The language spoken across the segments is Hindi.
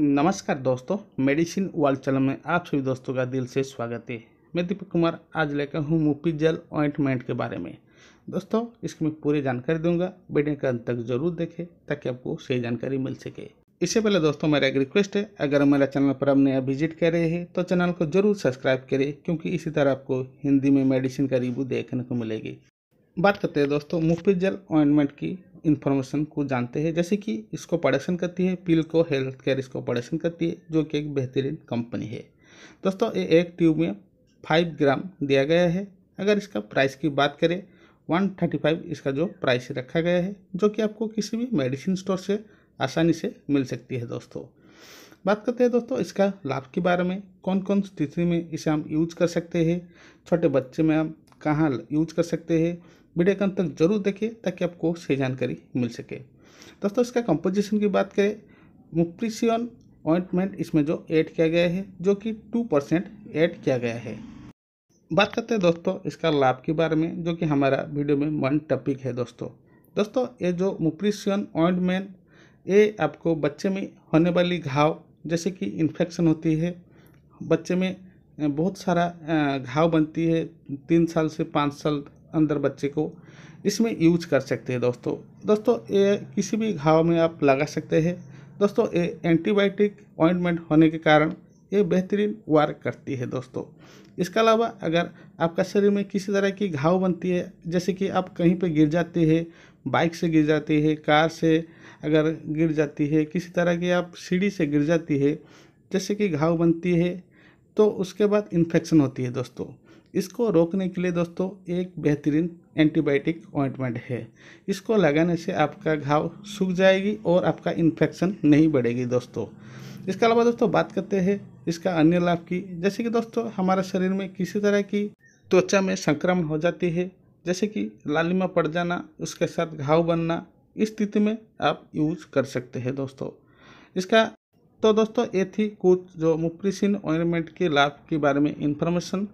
नमस्कार दोस्तों मेडिसिन वर्ल्ड चैनल में आप सभी दोस्तों का दिल से स्वागत है मैं दीपक कुमार आज लेकर हूँ मुफी जेल ऑइंटमेंट के बारे में दोस्तों इसकी मैं पूरी जानकारी दूंगा वीडियो के अंत तक जरूर देखें ताकि आपको सही जानकारी मिल सके इससे पहले दोस्तों मेरा एक रिक्वेस्ट है अगर मेरा चैनल पर आप नया विजिट कर रहे हैं तो चैनल को जरूर सब्सक्राइब करें क्योंकि इसी तरह आपको हिंदी में मेडिसिन का रिव्यू देखने को मिलेगी बात करते हैं दोस्तों मुफ्त जल ऑइंटमेंट की इन्फॉर्मेशन को जानते हैं जैसे कि इसको प्रोडक्शन करती है पिल को हेल्थ केयर इसको प्रोडक्शन करती है जो कि एक बेहतरीन कंपनी है दोस्तों ये एक ट्यूब में फाइव ग्राम दिया गया है अगर इसका प्राइस की बात करें वन थर्टी फाइव इसका जो प्राइस रखा गया है जो कि आपको किसी भी मेडिसिन स्टोर से आसानी से मिल सकती है दोस्तों बात करते हैं दोस्तों इसका लाभ के बारे में कौन कौन स्थिति में इसे हम यूज कर सकते हैं छोटे बच्चे में हम कहाँ यूज कर सकते हैं वीडियो के अंत तक जरूर देखिए ताकि आपको सही जानकारी मिल सके दोस्तों इसका कंपोजिशन की बात करें मुप्रिसियन ऑइंटमेंट इसमें जो ऐड किया गया है जो कि टू परसेंट ऐड किया गया है बात करते हैं दोस्तों इसका लाभ के बारे में जो कि हमारा वीडियो में वन टॉपिक है दोस्तों दोस्तों ये जो मुप्रिसियन ऑइंटमेंट ये आपको बच्चे में होने वाली घाव जैसे कि इन्फेक्शन होती है बच्चे में बहुत सारा घाव बनती है तीन साल से पाँच साल अंदर बच्चे को इसमें यूज कर सकते हैं दोस्तों दोस्तों ये किसी भी घाव में आप लगा सकते हैं दोस्तों ये एंटीबायोटिक ऑइंटमेंट होने के कारण ये बेहतरीन वार करती है दोस्तों इसके अलावा अगर आपका शरीर में किसी तरह की घाव बनती है जैसे कि आप कहीं पे गिर जाते हैं बाइक से गिर जाती है कार से अगर गिर जाती है किसी तरह की आप सीढ़ी से गिर जाती है जैसे कि घाव बनती है तो उसके बाद इन्फेक्शन होती है दोस्तों इसको रोकने के लिए दोस्तों एक बेहतरीन एंटीबायोटिक ऑइंटमेंट है इसको लगाने से आपका घाव सूख जाएगी और आपका इन्फेक्शन नहीं बढ़ेगी दोस्तों इसके अलावा दोस्तों बात करते हैं इसका अन्य लाभ की जैसे कि दोस्तों हमारे शरीर में किसी तरह की त्वचा में संक्रमण हो जाती है जैसे कि लालिमा पड़ जाना उसके साथ घाव बनना इस स्थिति में आप यूज कर सकते हैं दोस्तों इसका तो दोस्तों ये थी कुछ जो मुप्रिसिन ऑइनमेंट के लाभ के बारे में इन्फॉर्मेशन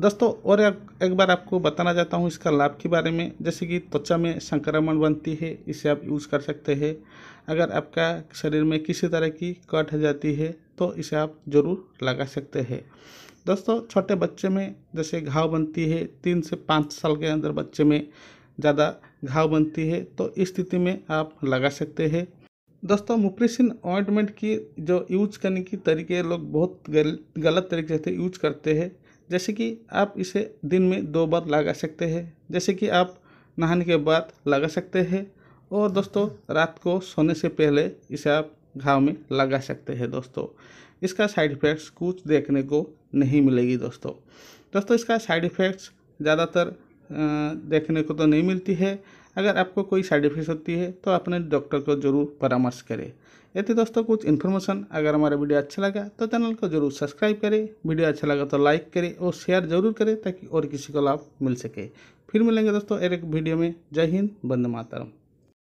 दोस्तों और एक बार आपको बताना चाहता हूँ इसका लाभ के बारे में जैसे कि त्वचा में संक्रमण बनती है इसे आप यूज़ कर सकते हैं अगर आपका शरीर में किसी तरह की कट हो जाती है तो इसे आप ज़रूर लगा सकते हैं दोस्तों छोटे बच्चे में जैसे घाव बनती है तीन से पाँच साल के अंदर बच्चे में ज़्यादा घाव बनती है तो इस स्थिति में आप लगा सकते हैं दोस्तों मुप्रिसिन ऑइंटमेंट की जो यूज करने की तरीके लोग बहुत गल, गलत तरीके से यूज करते हैं जैसे कि आप इसे दिन में दो बार लगा सकते हैं जैसे कि आप नहाने के बाद लगा सकते हैं और दोस्तों रात को सोने से पहले इसे आप घाव में लगा सकते हैं दोस्तों इसका साइड इफ़ेक्ट्स कुछ देखने को नहीं मिलेगी दोस्तों दोस्तों इसका साइड इफ़ेक्ट्स ज़्यादातर देखने को तो नहीं मिलती है अगर आपको कोई साइड इफेक्ट होती है तो अपने डॉक्टर को जरूर परामर्श करें ये थी दोस्तों कुछ इन्फॉर्मेशन अगर हमारा वीडियो अच्छा लगा तो चैनल को जरूर सब्सक्राइब करें वीडियो अच्छा लगा तो लाइक करें और शेयर जरूर करें ताकि और किसी को लाभ मिल सके फिर मिलेंगे दोस्तों एक वीडियो में जय हिंद बंद मातरम